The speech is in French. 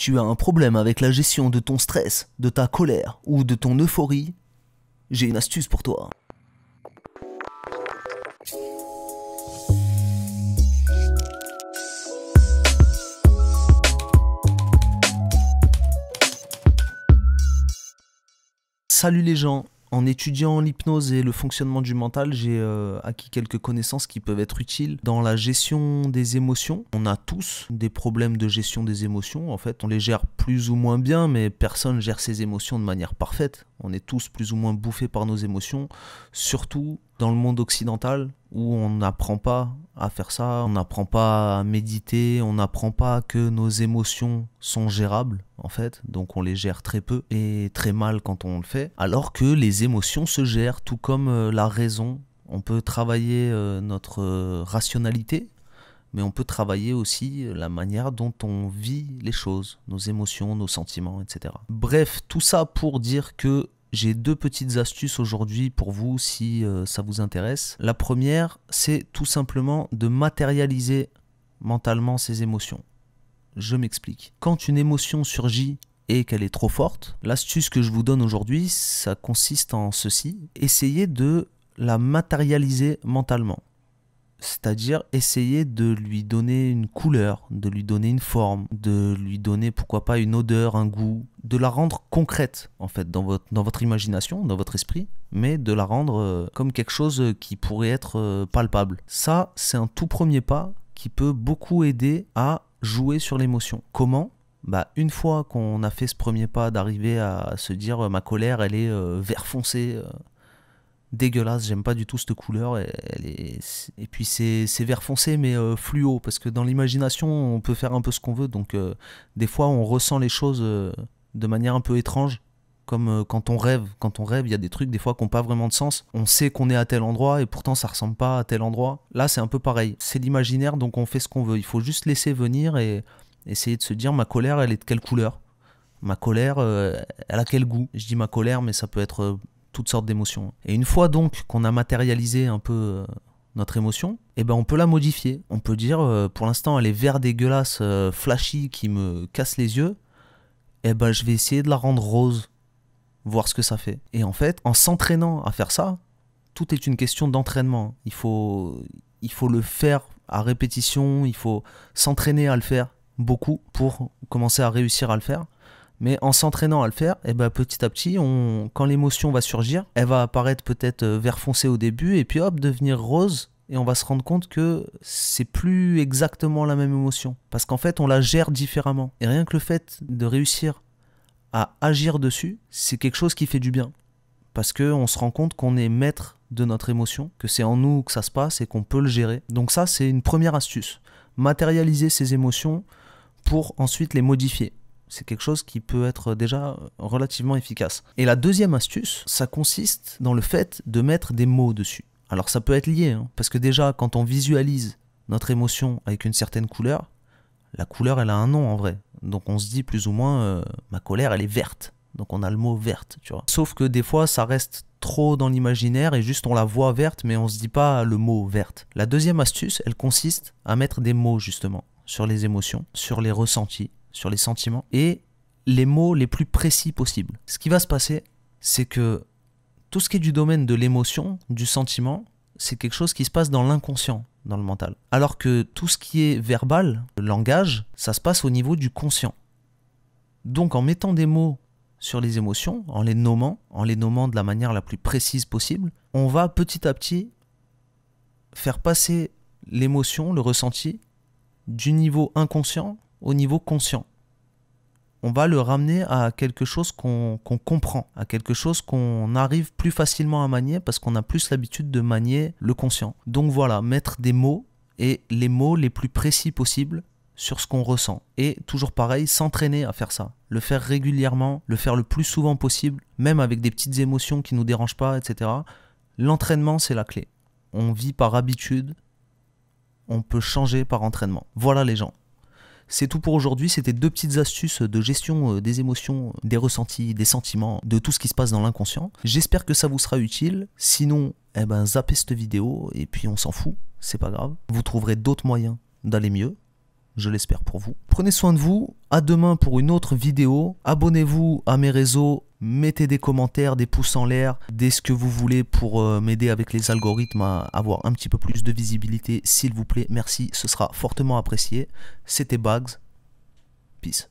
tu as un problème avec la gestion de ton stress, de ta colère ou de ton euphorie, j'ai une astuce pour toi. Salut les gens en étudiant l'hypnose et le fonctionnement du mental, j'ai euh, acquis quelques connaissances qui peuvent être utiles dans la gestion des émotions. On a tous des problèmes de gestion des émotions, en fait. On les gère plus ou moins bien, mais personne gère ses émotions de manière parfaite. On est tous plus ou moins bouffés par nos émotions, surtout dans le monde occidental où on n'apprend pas à faire ça, on n'apprend pas à méditer, on n'apprend pas que nos émotions sont gérables en fait, donc on les gère très peu et très mal quand on le fait, alors que les émotions se gèrent tout comme euh, la raison. On peut travailler euh, notre euh, rationalité mais on peut travailler aussi euh, la manière dont on vit les choses, nos émotions, nos sentiments, etc. Bref, tout ça pour dire que j'ai deux petites astuces aujourd'hui pour vous si euh, ça vous intéresse. La première, c'est tout simplement de matérialiser mentalement ses émotions. Je m'explique. Quand une émotion surgit et qu'elle est trop forte, l'astuce que je vous donne aujourd'hui, ça consiste en ceci. Essayez de la matérialiser mentalement c'est-à-dire essayer de lui donner une couleur, de lui donner une forme, de lui donner pourquoi pas une odeur, un goût, de la rendre concrète en fait dans votre, dans votre imagination, dans votre esprit, mais de la rendre euh, comme quelque chose qui pourrait être euh, palpable. Ça, c'est un tout premier pas qui peut beaucoup aider à jouer sur l'émotion. Comment bah, une fois qu'on a fait ce premier pas d'arriver à se dire euh, ma colère elle est vert foncé, dégueulasse, j'aime pas du tout cette couleur. Et puis c'est vert foncé mais euh, fluo, parce que dans l'imagination on peut faire un peu ce qu'on veut, donc euh, des fois on ressent les choses euh, de manière un peu étrange. Comme quand on rêve, quand on rêve, il y a des trucs des fois qui n'ont pas vraiment de sens. On sait qu'on est à tel endroit et pourtant ça ressemble pas à tel endroit. Là c'est un peu pareil. C'est l'imaginaire donc on fait ce qu'on veut. Il faut juste laisser venir et essayer de se dire ma colère elle est de quelle couleur ma colère, elle a quel goût Je dis ma colère, mais ça peut être toutes sortes d'émotions. Et une fois donc qu'on a matérialisé un peu euh, notre émotion, eh ben on peut la modifier. On peut dire, euh, pour l'instant, elle est vert dégueulasse, flashy, qui me casse les yeux. Eh ben je vais essayer de la rendre rose, voir ce que ça fait. Et en fait, en s'entraînant à faire ça, tout est une question d'entraînement. Il faut, il faut le faire à répétition, il faut s'entraîner à le faire beaucoup pour commencer à réussir à le faire. Mais en s'entraînant à le faire, et eh ben petit à petit, on, quand l'émotion va surgir, elle va apparaître peut-être euh, vert foncé au début et puis hop, devenir rose. Et on va se rendre compte que c'est plus exactement la même émotion. Parce qu'en fait, on la gère différemment. Et rien que le fait de réussir à agir dessus, c'est quelque chose qui fait du bien. Parce qu'on se rend compte qu'on est maître de notre émotion, que c'est en nous que ça se passe et qu'on peut le gérer. Donc ça, c'est une première astuce. Matérialiser ses émotions pour ensuite les modifier c'est quelque chose qui peut être déjà relativement efficace. Et la deuxième astuce, ça consiste dans le fait de mettre des mots dessus. Alors ça peut être lié, hein, parce que déjà quand on visualise notre émotion avec une certaine couleur, la couleur elle a un nom en vrai. Donc on se dit plus ou moins euh, ma colère elle est verte. Donc on a le mot verte, tu vois. Sauf que des fois ça reste trop dans l'imaginaire et juste on la voit verte mais on se dit pas le mot verte. La deuxième astuce, elle consiste à mettre des mots justement sur les émotions, sur les ressentis, sur les sentiments et les mots les plus précis possibles. Ce qui va se passer, c'est que tout ce qui est du domaine de l'émotion, du sentiment, c'est quelque chose qui se passe dans l'inconscient, dans le mental. Alors que tout ce qui est verbal, le langage, ça se passe au niveau du conscient. Donc en mettant des mots sur les émotions, en les nommant, en les nommant de la manière la plus précise possible, on va petit à petit faire passer l'émotion, le ressenti, du niveau inconscient au niveau conscient. On va le ramener à quelque chose qu'on comprend, à quelque chose qu'on arrive plus facilement à manier parce qu'on a plus l'habitude de manier le conscient. Donc voilà, mettre des mots et les mots les plus précis possibles sur ce qu'on ressent. Et toujours pareil, s'entraîner à faire ça. Le faire régulièrement, le faire le plus souvent possible, même avec des petites émotions qui ne nous dérangent pas, etc. L'entraînement, c'est la clé. On vit par habitude, on peut changer par entraînement. Voilà les gens. C'est tout pour aujourd'hui. C'était deux petites astuces de gestion euh, des émotions, des ressentis, des sentiments, de tout ce qui se passe dans l'inconscient. J'espère que ça vous sera utile. Sinon, eh ben, zappez cette vidéo et puis on s'en fout. C'est pas grave. Vous trouverez d'autres moyens d'aller mieux je l'espère pour vous. Prenez soin de vous, à demain pour une autre vidéo. Abonnez-vous à mes réseaux, mettez des commentaires, des pouces en l'air, dès ce que vous voulez pour euh, m'aider avec les algorithmes à avoir un petit peu plus de visibilité, s'il vous plaît. Merci, ce sera fortement apprécié. C'était Bugs. Peace.